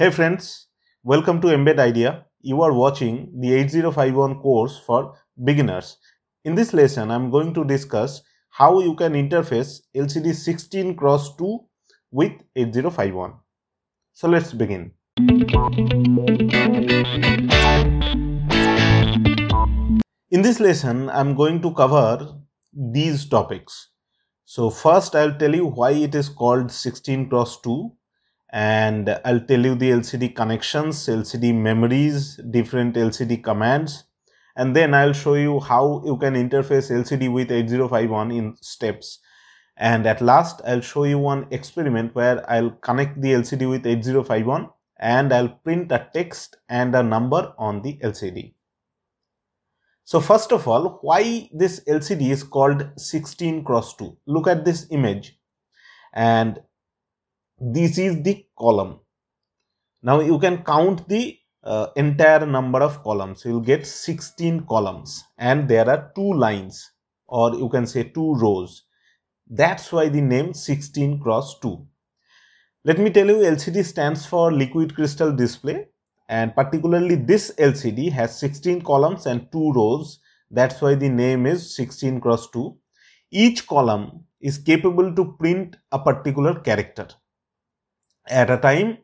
Hey friends, welcome to Embed Idea. You are watching the 8051 course for beginners. In this lesson, I am going to discuss how you can interface LCD 16 cross 2 with 8051. So let's begin. In this lesson, I am going to cover these topics. So first I'll tell you why it is called 16 cross 2 and I'll tell you the LCD connections, LCD memories, different LCD commands and then I'll show you how you can interface LCD with 8051 in steps and at last I'll show you one experiment where I'll connect the LCD with 8051 and I'll print a text and a number on the LCD. So first of all why this LCD is called 16 cross 2 look at this image and this is the column. Now you can count the uh, entire number of columns. You will get 16 columns and there are two lines or you can say two rows. That's why the name 16 cross 2. Let me tell you LCD stands for liquid crystal display and particularly this LCD has 16 columns and 2 rows. That's why the name is 16 cross 2. Each column is capable to print a particular character at a time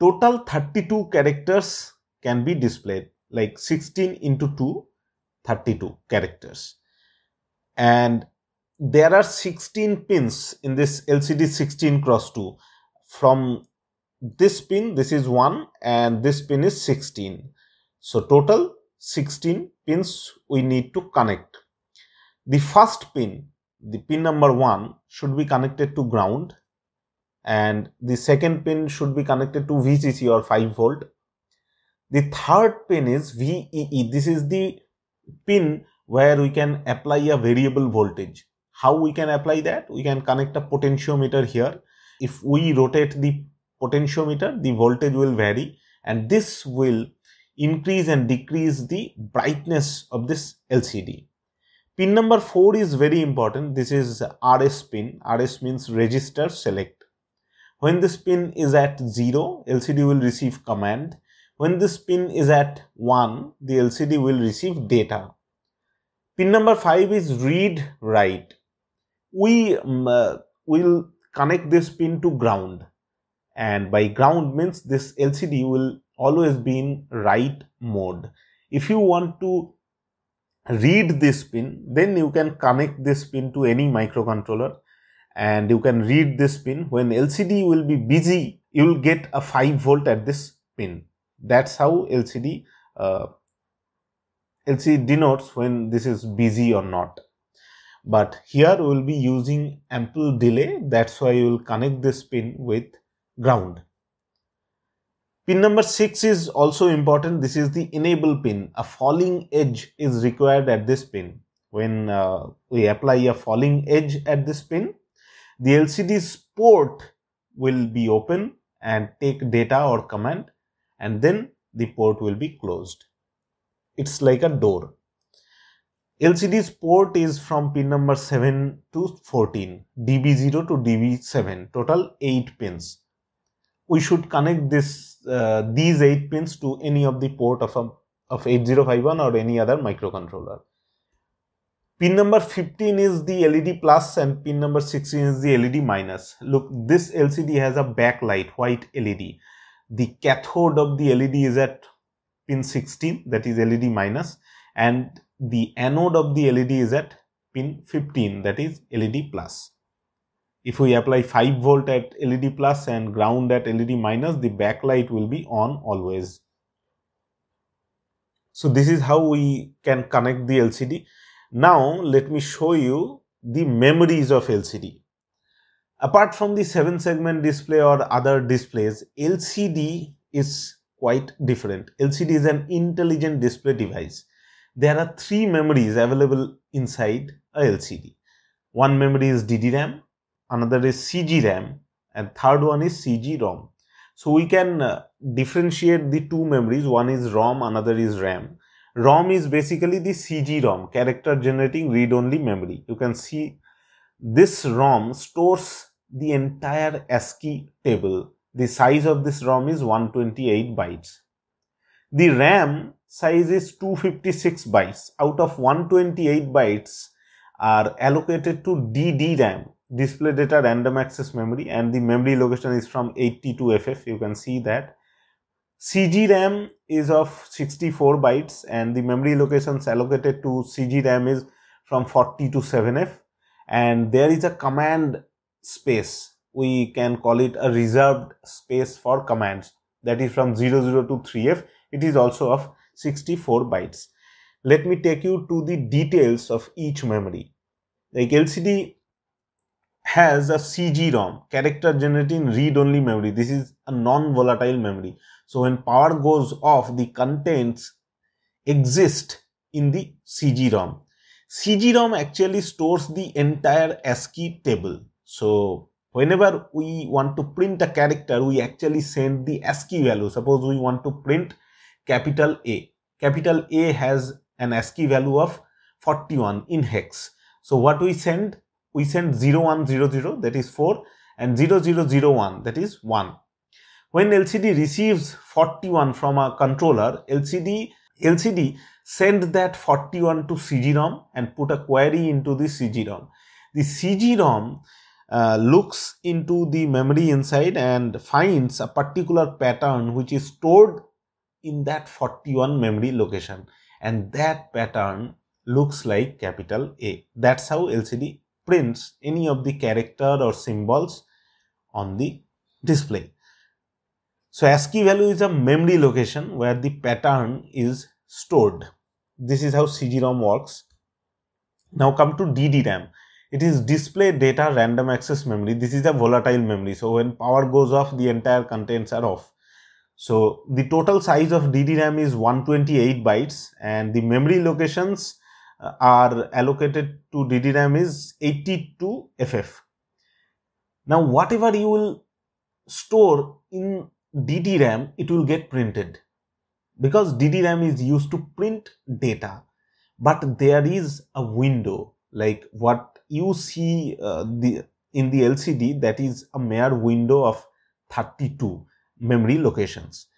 total 32 characters can be displayed like 16 into 2 32 characters and there are 16 pins in this lcd 16 cross 2 from this pin this is 1 and this pin is 16 so total 16 pins we need to connect the first pin the pin number 1 should be connected to ground and the second pin should be connected to VCC or 5 volt. The third pin is VEE. This is the pin where we can apply a variable voltage. How we can apply that? We can connect a potentiometer here. If we rotate the potentiometer, the voltage will vary and this will increase and decrease the brightness of this LCD. Pin number 4 is very important. This is RS pin. RS means register select. When this pin is at 0, LCD will receive command. When this pin is at 1, the LCD will receive data. Pin number 5 is read write. We um, uh, will connect this pin to ground and by ground means this LCD will always be in write mode. If you want to read this pin then you can connect this pin to any microcontroller and you can read this pin when LCD will be busy you will get a 5 volt at this pin that's how LCD uh, LCD denotes when this is busy or not but here we will be using ample delay that's why you will connect this pin with ground Pin number 6 is also important. This is the enable pin. A falling edge is required at this pin. When uh, we apply a falling edge at this pin, the LCD's port will be open and take data or command and then the port will be closed. It's like a door. LCD's port is from pin number 7 to 14, DB0 to DB7, total 8 pins. We should connect this uh, these 8 pins to any of the port of, a, of 8051 or any other microcontroller. Pin number 15 is the LED plus and pin number 16 is the LED minus. Look, this LCD has a backlight, white LED. The cathode of the LED is at pin 16, that is LED minus, and the anode of the LED is at pin 15, that is LED plus. If we apply 5 volt at LED plus and ground at LED minus, the backlight will be on always. So this is how we can connect the LCD. Now let me show you the memories of LCD. Apart from the 7 segment display or other displays, LCD is quite different. LCD is an intelligent display device. There are three memories available inside a LCD. One memory is DDRAM, another is CGRAM and third one is CGROM. So we can uh, differentiate the two memories, one is ROM, another is RAM. ROM is basically the CG-ROM, character generating read-only memory. You can see this ROM stores the entire ASCII table. The size of this ROM is 128 bytes. The RAM size is 256 bytes. Out of 128 bytes are allocated to DDRAM, display data random access memory and the memory location is from 80 to FF. You can see that CG RAM is of 64 bytes and the memory locations allocated to CG RAM is from 40 to 7F and there is a command space we can call it a reserved space for commands that is from 00 to 3F it is also of 64 bytes. Let me take you to the details of each memory. Like LCD has a CGROM, character generating read-only memory. This is a non-volatile memory. So when power goes off, the contents exist in the CGROM. CGROM actually stores the entire ASCII table. So whenever we want to print a character, we actually send the ASCII value. Suppose we want to print capital A. Capital A has an ASCII value of 41 in hex. So what we send? we send 0100 that is 4 and 0001 that is 1. When LCD receives 41 from a controller, LCD LCD send that 41 to CGROM and put a query into the CGROM. The CGROM uh, looks into the memory inside and finds a particular pattern which is stored in that 41 memory location and that pattern looks like capital A. That's how LCD prints any of the character or symbols on the display. So ASCII value is a memory location where the pattern is stored. This is how CGROM works. Now come to DDRAM. It is display data random access memory. This is a volatile memory. So when power goes off, the entire contents are off. So the total size of DDRAM is 128 bytes and the memory locations are uh, allocated to DDRAM is 80 to FF. Now, whatever you will store in DDRAM, it will get printed because DDRAM is used to print data, but there is a window like what you see uh, the in the LCD that is a mere window of 32 memory locations.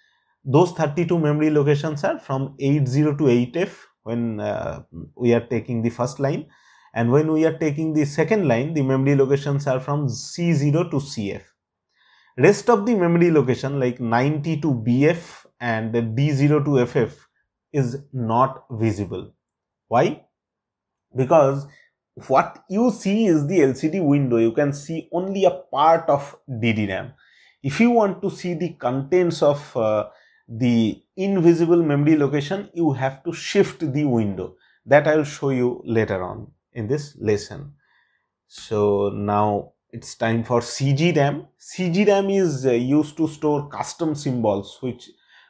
Those 32 memory locations are from 80 to 8F when uh, we are taking the first line and when we are taking the second line the memory locations are from C0 to CF. Rest of the memory location like 90 to BF and the D0 to FF is not visible. Why? Because what you see is the LCD window you can see only a part of DDRAM. If you want to see the contents of uh, the invisible memory location, you have to shift the window. That I will show you later on in this lesson. So now it's time for CGRAM. CGRAM is uh, used to store custom symbols which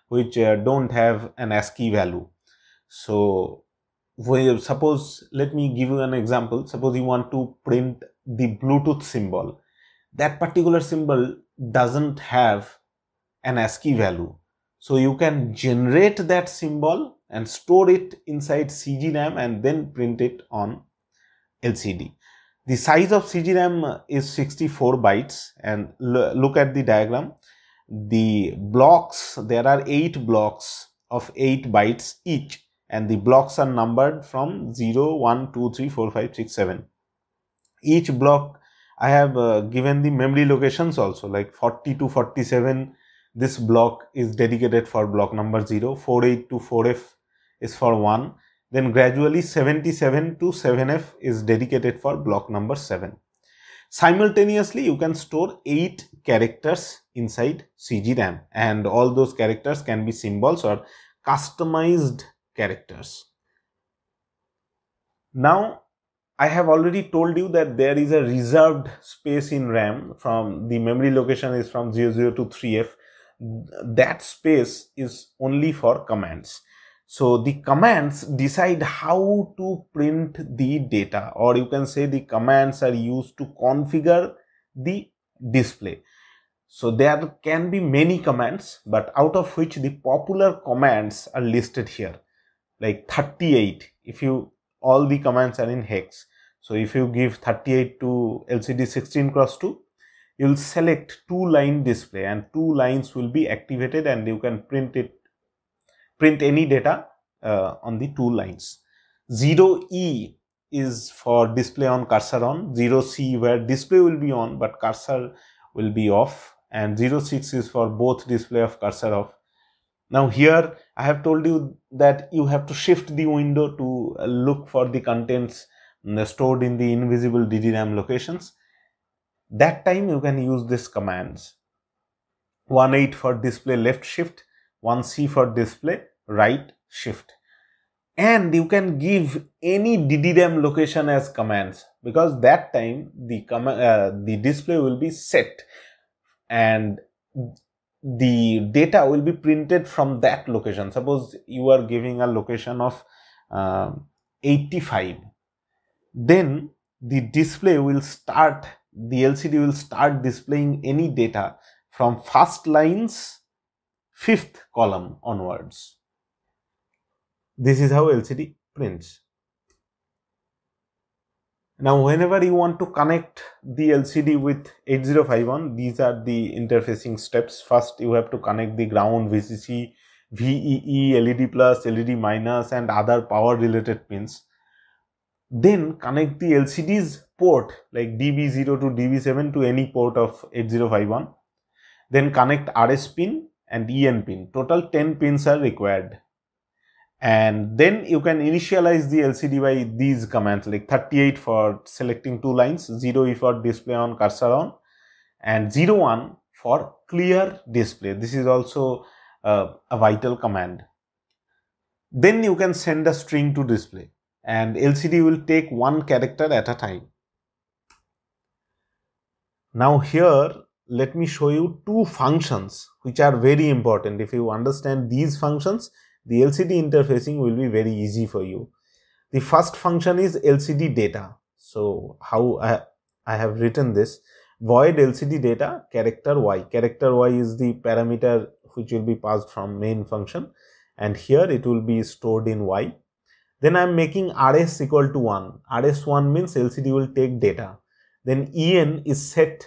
which uh, don't have an ASCII value. So suppose let me give you an example. Suppose you want to print the Bluetooth symbol. That particular symbol doesn't have an ASCII value. So you can generate that symbol and store it inside CGRAM and then print it on LCD. The size of CGRAM is 64 bytes and look at the diagram. The blocks, there are 8 blocks of 8 bytes each and the blocks are numbered from 0, 1, 2, 3, 4, 5, 6, 7. Each block I have uh, given the memory locations also like 40 to 47 this block is dedicated for block number 0, 48 to 4F is for 1. Then gradually 77 to 7F is dedicated for block number 7. Simultaneously, you can store 8 characters inside CGRAM and all those characters can be symbols or customized characters. Now, I have already told you that there is a reserved space in RAM from the memory location is from 00 to 3F that space is only for commands. So the commands decide how to print the data or you can say the commands are used to configure the display. So there can be many commands but out of which the popular commands are listed here like 38 if you all the commands are in hex. So if you give 38 to LCD 16 cross 2 you'll select two line display and two lines will be activated and you can print it print any data uh, on the two lines 0e is for display on cursor on 0c where display will be on but cursor will be off and 06 is for both display of cursor off now here i have told you that you have to shift the window to uh, look for the contents uh, stored in the invisible ddram locations that time you can use these commands 1 8 for display left shift 1 c for display right shift and you can give any DDRAM location as commands because that time the com uh, the display will be set and the data will be printed from that location suppose you are giving a location of uh, 85 then the display will start the LCD will start displaying any data from first lines fifth column onwards. This is how LCD prints. Now whenever you want to connect the LCD with 8051, these are the interfacing steps. First you have to connect the ground VCC, VEE, LED plus, LED minus and other power related pins. Then connect the LCD's port like DB0 to DB7 to any port of 8051. Then connect RS pin and EN pin. Total 10 pins are required. And then you can initialize the LCD by these commands like 38 for selecting two lines, 0 for display on cursor on and 01 for clear display. This is also uh, a vital command. Then you can send a string to display and LCD will take one character at a time. Now here, let me show you two functions which are very important. If you understand these functions, the LCD interfacing will be very easy for you. The first function is LCD data. So how I, I have written this void LCD data character Y. Character Y is the parameter which will be passed from main function and here it will be stored in Y. Then I am making RS equal to 1. RS1 means LCD will take data then en is set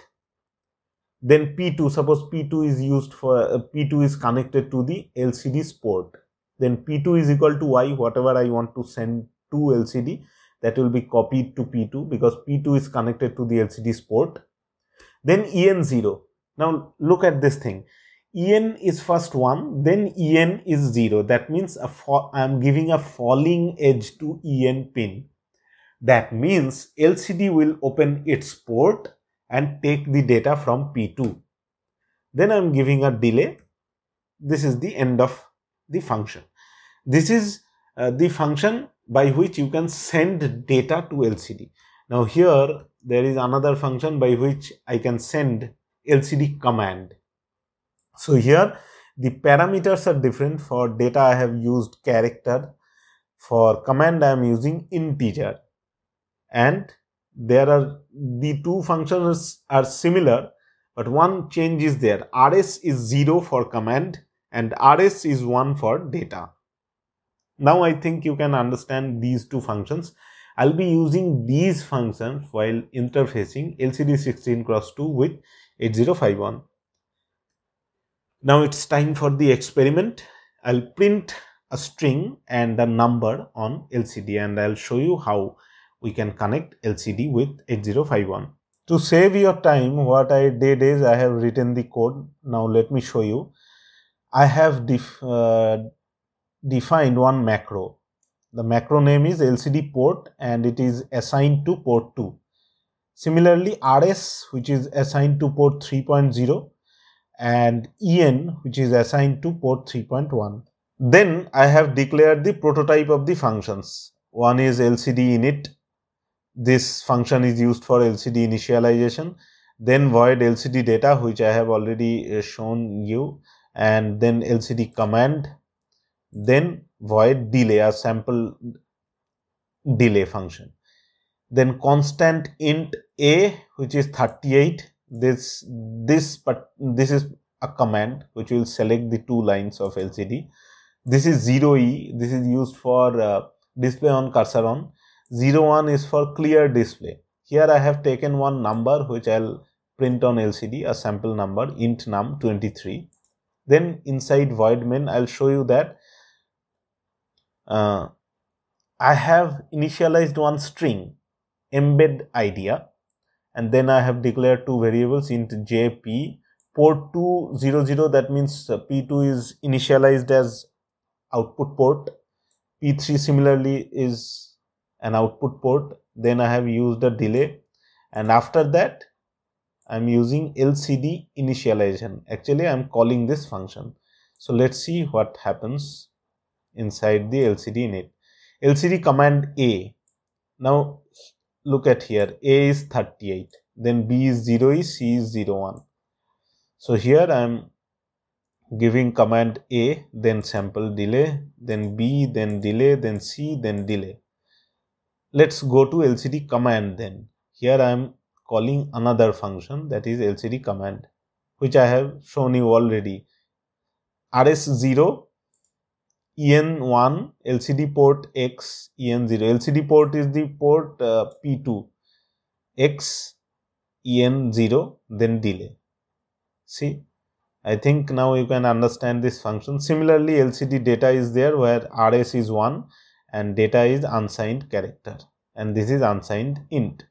then p2 suppose p2 is used for uh, p2 is connected to the lcd's port then p2 is equal to y whatever i want to send to lcd that will be copied to p2 because p2 is connected to the lcd's port then en0 now look at this thing en is first 1 then en is 0 that means i am giving a falling edge to en pin that means LCD will open its port and take the data from P2. Then I'm giving a delay. This is the end of the function. This is uh, the function by which you can send data to LCD. Now here there is another function by which I can send LCD command. So here the parameters are different for data I have used character for command I am using integer and there are the two functions are similar but one change is there rs is 0 for command and rs is 1 for data now i think you can understand these two functions i'll be using these functions while interfacing lcd 16 cross 2 with 8051 now it's time for the experiment i'll print a string and a number on lcd and i'll show you how we can connect LCD with 8051. To save your time, what I did is I have written the code. Now let me show you. I have def uh, defined one macro. The macro name is LCD port and it is assigned to port 2. Similarly, RS which is assigned to port 3.0 and EN which is assigned to port 3.1. Then I have declared the prototype of the functions. One is LCD init this function is used for LCD initialization then void LCD data which I have already uh, shown you and then LCD command then void delay a sample delay function then constant int a which is 38 this this but this is a command which will select the two lines of LCD this is 0e this is used for uh, display on cursor on 01 is for clear display. Here I have taken one number which I'll print on LCD, a sample number int num 23. Then inside void main, I'll show you that uh, I have initialized one string embed idea and then I have declared two variables int jp port 200 that means uh, p2 is initialized as output port p3 similarly is an output port then I have used a delay and after that I'm using LCD initialization actually I'm calling this function so let's see what happens inside the LCD init LCD command A now look at here A is 38 then B is 0 is C is 01 so here I'm giving command A then sample delay then B then delay then C then delay Let's go to LCD command then. Here I am calling another function that is LCD command which I have shown you already. RS0 EN1 LCD port X EN0 LCD port is the port uh, P2 X EN0 then delay. See I think now you can understand this function. Similarly LCD data is there where RS is 1 and data is unsigned character and this is unsigned int.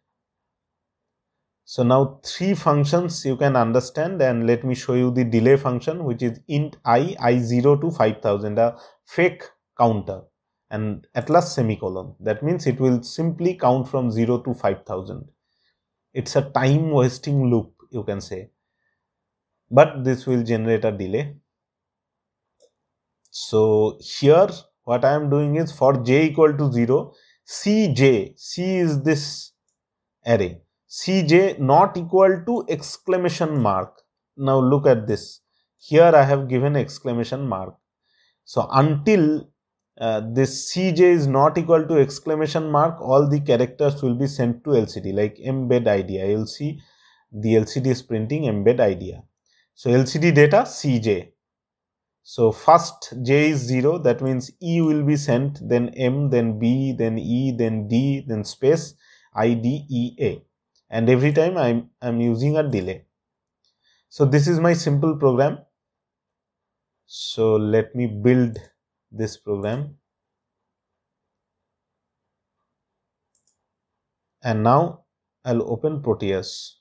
So now three functions you can understand and let me show you the delay function which is int i i0 to 5000 a fake counter and at last semicolon that means it will simply count from 0 to 5000. It's a time wasting loop you can say but this will generate a delay. So here what I am doing is for j equal to 0, cj, c is this array, cj not equal to exclamation mark. Now look at this. Here I have given exclamation mark. So until uh, this cj is not equal to exclamation mark, all the characters will be sent to LCD like embed idea. You'll see the LCD is printing embed idea. So LCD data cj so first j is 0 that means E will be sent then M then B then E then D then space IDEA and every time I'm, I'm using a delay. So this is my simple program. So let me build this program. And now I'll open Proteus.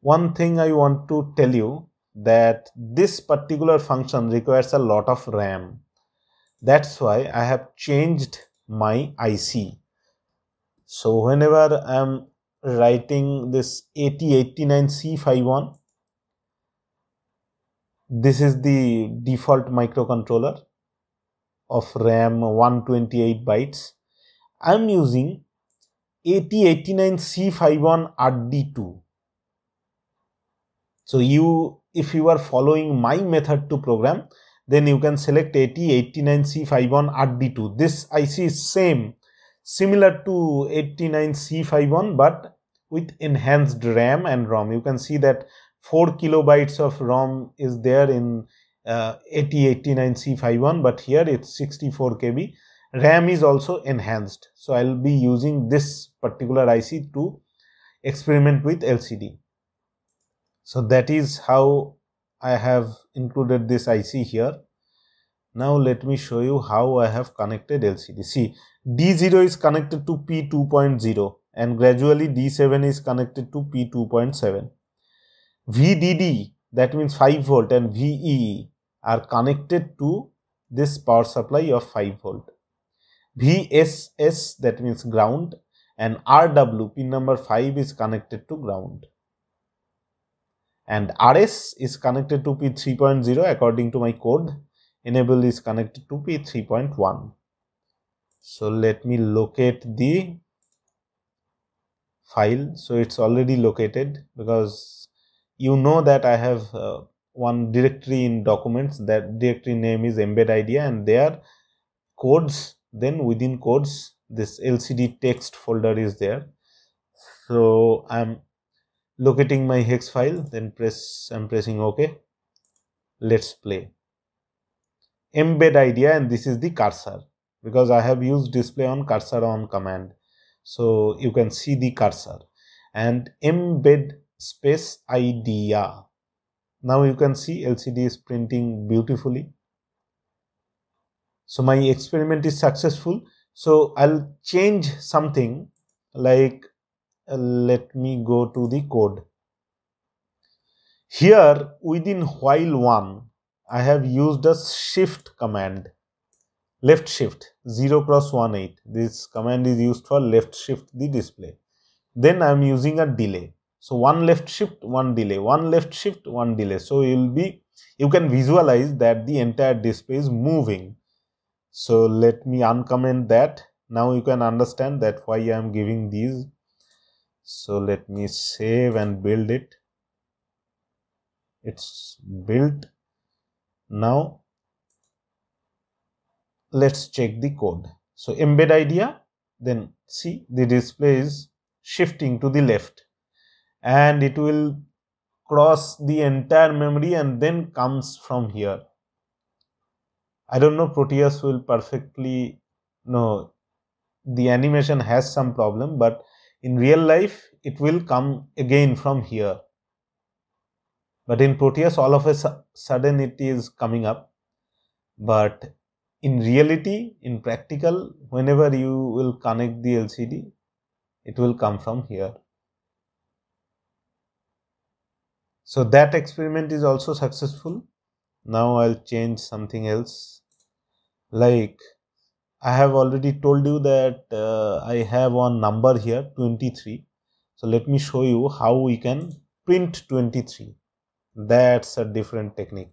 One thing I want to tell you that this particular function requires a lot of RAM. That's why I have changed my IC. So whenever I'm writing this 8089C51, this is the default microcontroller of RAM 128 bytes. I'm using 8089C51RD2. So you if you are following my method to program then you can select 80 89C51 RD2 this IC is same similar to 89C51 but with enhanced RAM and ROM you can see that 4 kilobytes of ROM is there in uh, 8089C51 but here it's 64 KB RAM is also enhanced so I'll be using this particular IC to experiment with LCD so that is how I have included this IC here. Now let me show you how I have connected LCD. See D0 is connected to P2.0 and gradually D7 is connected to P2.7. VDD that means 5 volt and VEE are connected to this power supply of 5 volt. VSS that means ground and RW pin number 5 is connected to ground and RS is connected to P3.0 according to my code. Enable is connected to P3.1. So let me locate the file. So it's already located because you know that I have uh, one directory in documents that directory name is embed idea and there codes then within codes this lcd text folder is there so i'm locating my hex file then press I'm pressing OK let's play embed idea and this is the cursor because I have used display on cursor on command so you can see the cursor and embed space idea now you can see LCD is printing beautifully so my experiment is successful so I'll change something like let me go to the code here within while one I have used a shift command left shift 0 cross 1 8 this command is used for left shift the display then I am using a delay so one left shift one delay one left shift one delay so you will be you can visualize that the entire display is moving so let me uncomment that now you can understand that why I am giving these so let me save and build it it's built now let's check the code so embed idea then see the display is shifting to the left and it will cross the entire memory and then comes from here i don't know proteus will perfectly no the animation has some problem but in real life, it will come again from here. But in Proteus, all of a sudden it is coming up. But in reality, in practical, whenever you will connect the LCD, it will come from here. So that experiment is also successful. Now I'll change something else like I have already told you that uh, I have one number here 23. So let me show you how we can print 23. That's a different technique.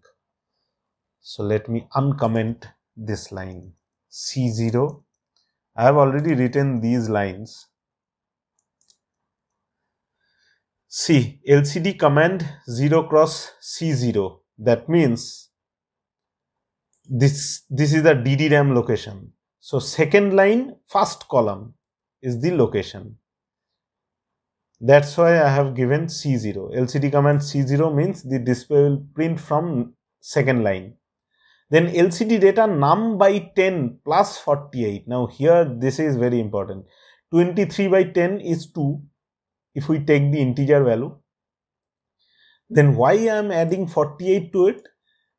So let me uncomment this line C0. I have already written these lines. See LCD command 0 cross C0. That means this, this is the DDRAM location so second line, first column is the location. That's why I have given C0. LCD command C0 means the display will print from second line. Then LCD data num by 10 plus 48. Now here this is very important. 23 by 10 is 2 if we take the integer value. Then why I am adding 48 to it?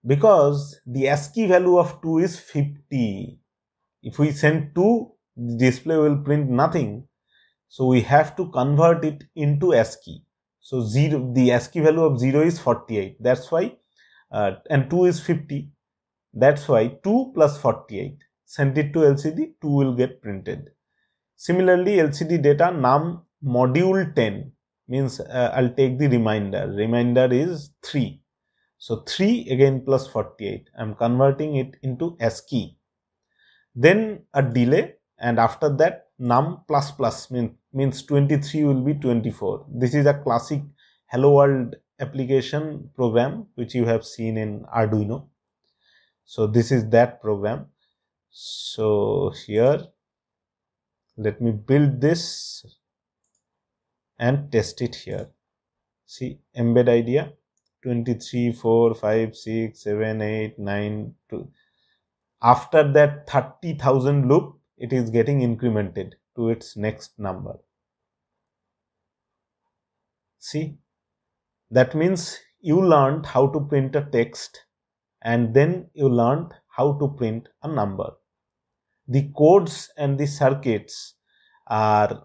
Because the ASCII value of 2 is 50 if we send 2 the display will print nothing so we have to convert it into ASCII so 0 the ASCII value of 0 is 48 that's why uh, and 2 is 50 that's why 2 plus 48 send it to LCD 2 will get printed similarly LCD data num module 10 means uh, I'll take the reminder reminder is 3 so 3 again plus 48 I'm converting it into ASCII then a delay and after that num plus plus means 23 will be 24 this is a classic hello world application program which you have seen in arduino so this is that program so here let me build this and test it here see embed idea 23 4 5 6 7 8 9 2 after that 30,000 loop, it is getting incremented to its next number. See, that means you learned how to print a text and then you learned how to print a number. The codes and the circuits are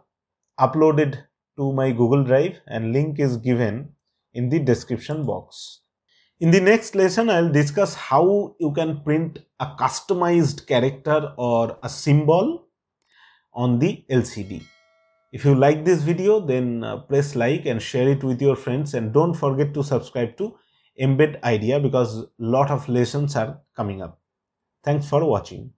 uploaded to my Google Drive and link is given in the description box. In the next lesson, I'll discuss how you can print a customized character or a symbol on the LCD. If you like this video, then uh, press like and share it with your friends and don't forget to subscribe to Embed Idea because lot of lessons are coming up. Thanks for watching.